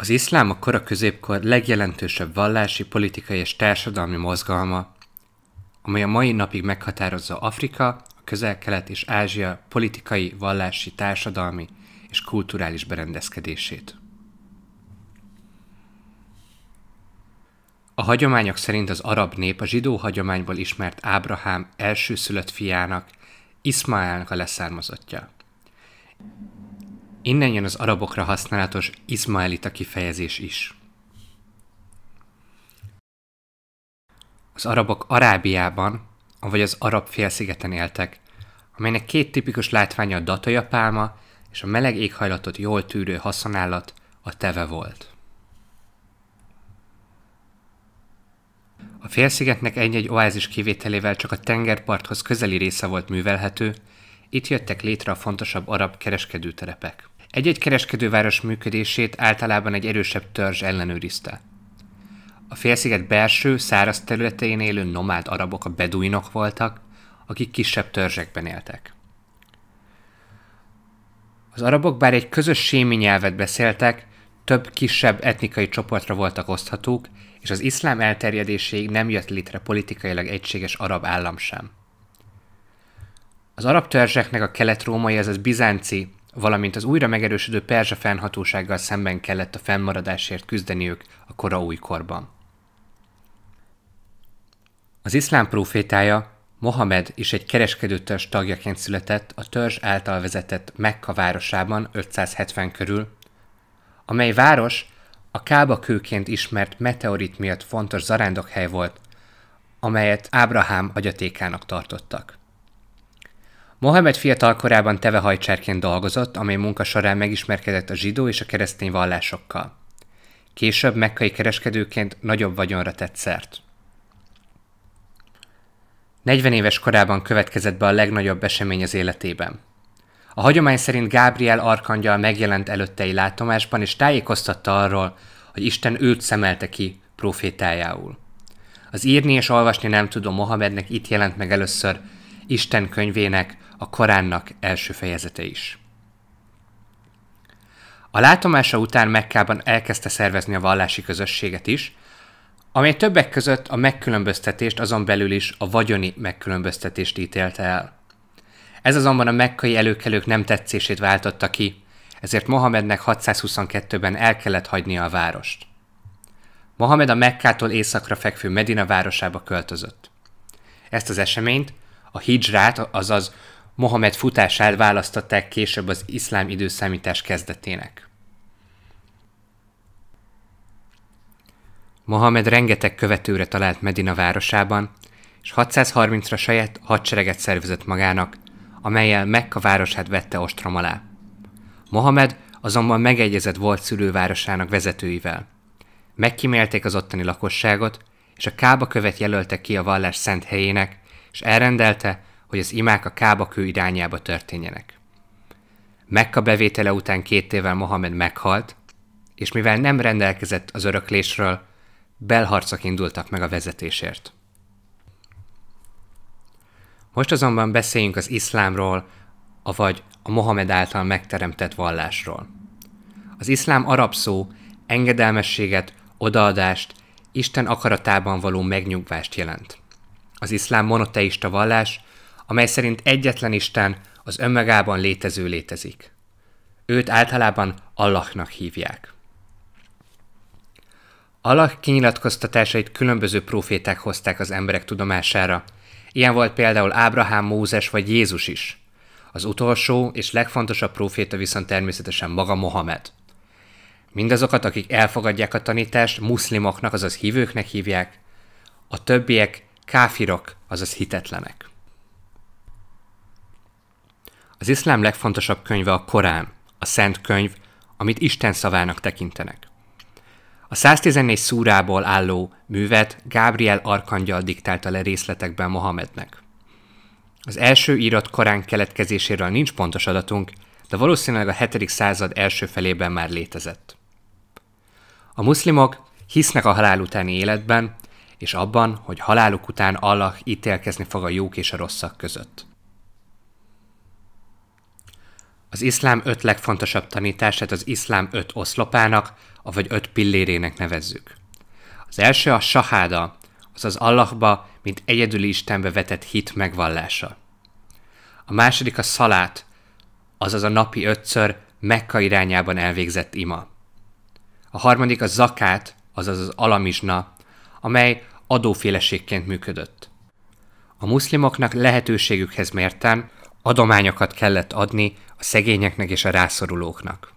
Az iszlám a kora középkor legjelentősebb vallási, politikai és társadalmi mozgalma, amely a mai napig meghatározza Afrika, a közel-kelet és Ázsia politikai, vallási, társadalmi és kulturális berendezkedését. A hagyományok szerint az arab nép a zsidó hagyományból ismert Ábrahám elsőszülött fiának, Iszmaelnek a leszármazottja. Innen jön az arabokra használatos izmaelita kifejezés is. Az arabok Arábiában, vagy az arab félszigeten éltek, amelynek két tipikus látványa a dataja pálma és a meleg éghajlatot jól tűrő haszonállat, a teve volt. A félszigetnek egy-egy oázis kivételével csak a tengerparthoz közeli része volt művelhető, itt jöttek létre a fontosabb arab kereskedőterepek. Egy-egy kereskedőváros működését általában egy erősebb törzs ellenőrizte. A félsziget belső, száraz területein élő nomád arabok a beduinok voltak, akik kisebb törzsekben éltek. Az arabok bár egy közös sémi nyelvet beszéltek, több kisebb etnikai csoportra voltak oszthatók, és az iszlám elterjedéséig nem jött létre politikailag egységes arab állam sem. Az arab törzseknek a kelet-római, azaz bizánci valamint az újra megerősödő perzsa fennhatósággal szemben kellett a fennmaradásért küzdeniük a kora újkorban. Az iszlám profétája, Mohamed is egy kereskedőtörzs tagjaként született a törzs által vezetett Mekka városában 570 körül, amely város a Kába kőként ismert meteorit miatt fontos zarándokhely volt, amelyet Ábrahám agyatékának tartottak. Mohamed fiatal korában tevehajcsárként dolgozott, amely munka során megismerkedett a zsidó és a keresztény vallásokkal. Később mekkai kereskedőként nagyobb vagyonra tett szert. 40 éves korában következett be a legnagyobb esemény az életében. A hagyomány szerint Gábriel arkangyal megjelent előttei látomásban, és tájékoztatta arról, hogy Isten őt szemelte ki profétájául. Az írni és olvasni nem tudó Mohamednek itt jelent meg először Isten könyvének, a Koránnak első fejezete is. A látomása után Mekkában elkezdte szervezni a vallási közösséget is, amely többek között a megkülönböztetést azon belül is a vagyoni megkülönböztetést ítélte el. Ez azonban a mekkai előkelők nem tetszését váltotta ki, ezért Mohamednek 622-ben el kellett hagynia a várost. Mohamed a Mekkától északra fekvő Medina városába költözött. Ezt az eseményt, a hijrát, azaz Mohamed futását választották később az iszlám időszámítás kezdetének. Mohamed rengeteg követőre talált Medina városában, és 630-ra saját hadsereget szervezett magának, amelyel Mekka városát vette ostrom alá. Mohamed azonban megegyezett volt szülővárosának vezetőivel. Megkímélték az ottani lakosságot, és a Kába követ jelölte ki a vallás szent helyének, és elrendelte, hogy az imák a Kába kő irányába történjenek. Mekka bevétele után két évvel Mohamed meghalt, és mivel nem rendelkezett az öröklésről, belharcok indultak meg a vezetésért. Most azonban beszéljünk az iszlámról, avagy a Mohamed által megteremtett vallásról. Az iszlám arab szó engedelmességet, odaadást, Isten akaratában való megnyugvást jelent. Az iszlám monoteista vallás, amely szerint egyetlen Isten az önmagában létező létezik. Őt általában Allahnak hívják. Allah kinyilatkoztatásait különböző proféták hozták az emberek tudomására. Ilyen volt például Ábrahám, Mózes vagy Jézus is. Az utolsó és legfontosabb proféta viszont természetesen maga Mohamed. Mindazokat, akik elfogadják a tanítást, muszlimoknak, azaz hívőknek hívják, a többiek káfirok, azaz hitetlenek. Az iszlám legfontosabb könyve a Korán, a Szent Könyv, amit Isten szavának tekintenek. A 114 szúrából álló művet Gábriel arkangyal diktálta le részletekben Mohamednek. Az első írott Korán keletkezéséről nincs pontos adatunk, de valószínűleg a 7. század első felében már létezett. A muszlimok hisznek a halál utáni életben, és abban, hogy haláluk után Allah ítélkezni fog a jók és a rosszak között. Az iszlám öt legfontosabb tanítását az iszlám öt oszlopának, avagy öt pillérének nevezzük. Az első a saháda, azaz Allahba, mint egyedüli Istenbe vetett hit megvallása. A második a szalát, azaz a napi ötször Mekka irányában elvégzett ima. A harmadik a zakát, azaz az alamizsna, amely adóféleségként működött. A muszlimoknak lehetőségükhez mértem, Adományokat kellett adni a szegényeknek és a rászorulóknak.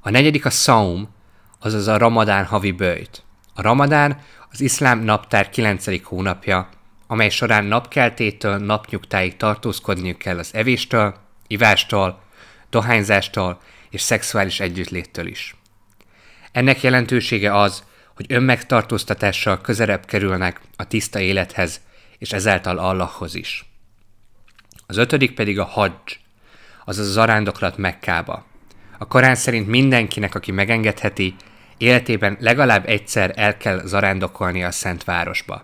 A negyedik a szaum, azaz a ramadán havi bőjt. A ramadán az iszlám naptár 9. hónapja, amely során napkeltétől napnyugtáig tartózkodniuk kell az evéstől, ivástól, dohányzástól és szexuális együttléttől is. Ennek jelentősége az, hogy önmegtartóztatással közelebb kerülnek a tiszta élethez, és ezáltal Allahhoz is. Az ötödik pedig a hadzs, azaz a zarándoklat Mekkába. A Korán szerint mindenkinek, aki megengedheti, életében legalább egyszer el kell zarándokolni a Szent Városba.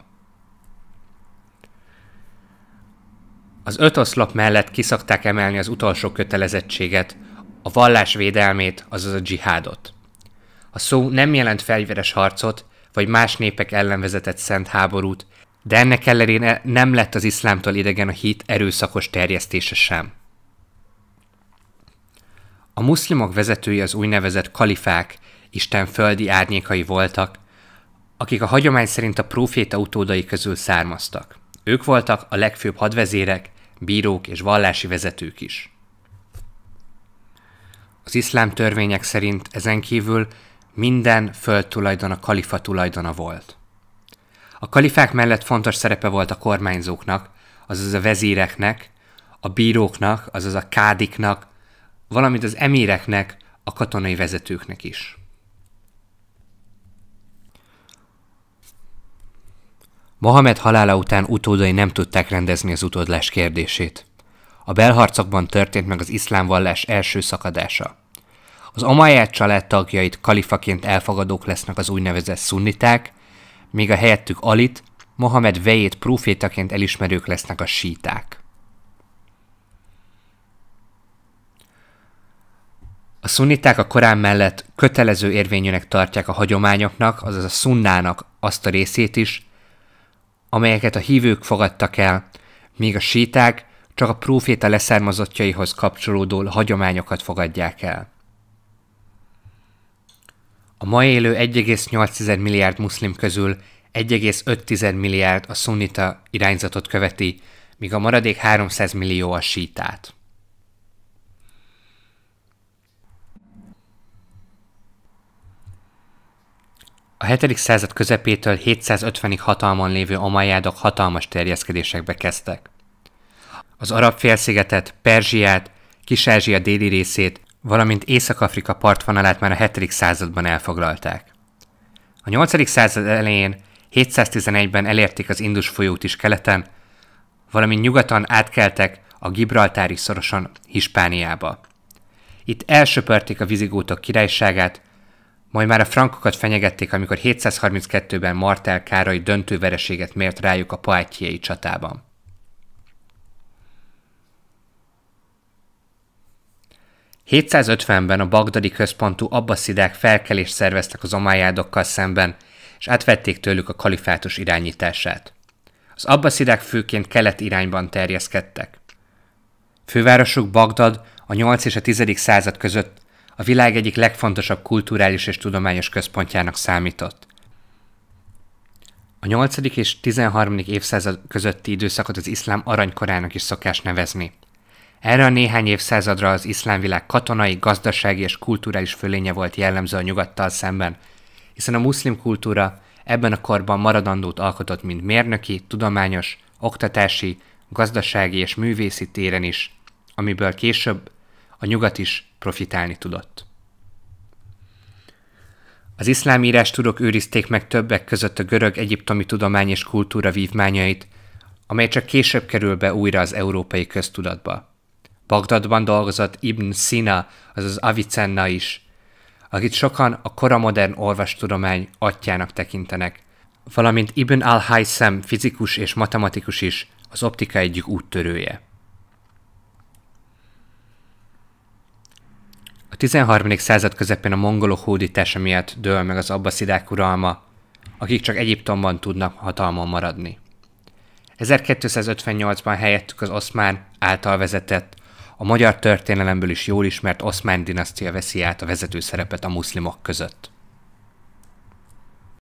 Az öt oszlop mellett kiszakták emelni az utolsó kötelezettséget, a vallás védelmét, azaz a dzsihádot. A szó nem jelent fegyveres harcot, vagy más népek ellen vezetett szent háborút, de ennek ellenére nem lett az iszlámtól idegen a hit erőszakos terjesztése sem. A muszlimok vezetői az úgynevezett kalifák, Isten földi árnyékai voltak, akik a hagyomány szerint a próféta utódai közül származtak. Ők voltak a legfőbb hadvezérek, bírók és vallási vezetők is. Az iszlám törvények szerint ezen kívül minden földtulajdon a kalifa tulajdona volt. A kalifák mellett fontos szerepe volt a kormányzóknak, azaz a vezéreknek, a bíróknak, azaz a kádiknak, valamint az emíreknek, a katonai vezetőknek is. Mohamed halála után utódai nem tudták rendezni az utódlás kérdését. A belharcokban történt meg az iszlám vallás első szakadása. Az Omayyad család tagjait kalifaként elfogadók lesznek az úgynevezett szunniták, míg a helyettük Alit, Mohamed vejét prófétaként elismerők lesznek a síták. A szunniták a Korán mellett kötelező érvényűnek tartják a hagyományoknak, azaz a szunnának azt a részét is, amelyeket a hívők fogadtak el, míg a síták csak a próféta leszármazottjaihoz kapcsolódó hagyományokat fogadják el. A ma élő 1,8 milliárd muszlim közül 1,5 milliárd a szunnita irányzatot követi, míg a maradék 300 millió a sítát. A 7. század közepétől 750-ig hatalmon lévő amajádok hatalmas terjeszkedésekbe kezdtek. Az arab félszigetet, Perzsiát, Kis-Ázsia déli részét, valamint Észak-Afrika partvonalát már a 7. században elfoglalták. A 8. század elején 711-ben elérték az Indus folyót is keleten, valamint nyugaton átkeltek a Gibraltári szoroson Hispániába. Itt elsöpörték a vizigótok királyságát, majd már a frankokat fenyegették, amikor 732-ben Martel Károly döntő vereséget mért rájuk a poátjai csatában. 750-ben a bagdadi központú abbaszidák felkelést szerveztek az omájádokkal szemben, és átvették tőlük a kalifátus irányítását. Az abbaszidák főként kelet irányban terjeszkedtek. Fővárosuk Bagdad a 8 és a 10. század között a világ egyik legfontosabb kulturális és tudományos központjának számított. A 8. és 13. évszázad közötti időszakot az iszlám aranykorának is szokás nevezni. Erre a néhány évszázadra az iszlám világ katonai, gazdasági és kulturális fölénye volt jellemző a nyugattal szemben, hiszen a muszlim kultúra ebben a korban maradandót alkotott mint mérnöki, tudományos, oktatási, gazdasági és művészi téren is, amiből később a nyugat is profitálni tudott. Az iszlám írás tudok őrizték meg többek között a görög egyiptomi tudomány és kultúra vívmányait, amely csak később kerül be újra az európai köztudatba. Bagdadban dolgozott Ibn Sina, azaz Avicenna is, akit sokan a koramodern olvastudomány atyának tekintenek, valamint Ibn al-Haytham fizikus és matematikus is, az optika egyik úttörője. A 13. század közepén a mongolok hódítása miatt dől meg az abbaszidák uralma, akik csak Egyiptomban tudnak hatalmon maradni. 1258-ban helyettük az oszmán által vezetett a magyar történelemből is jól ismert oszmán dinasztia veszi át a vezető szerepet a muszlimok között.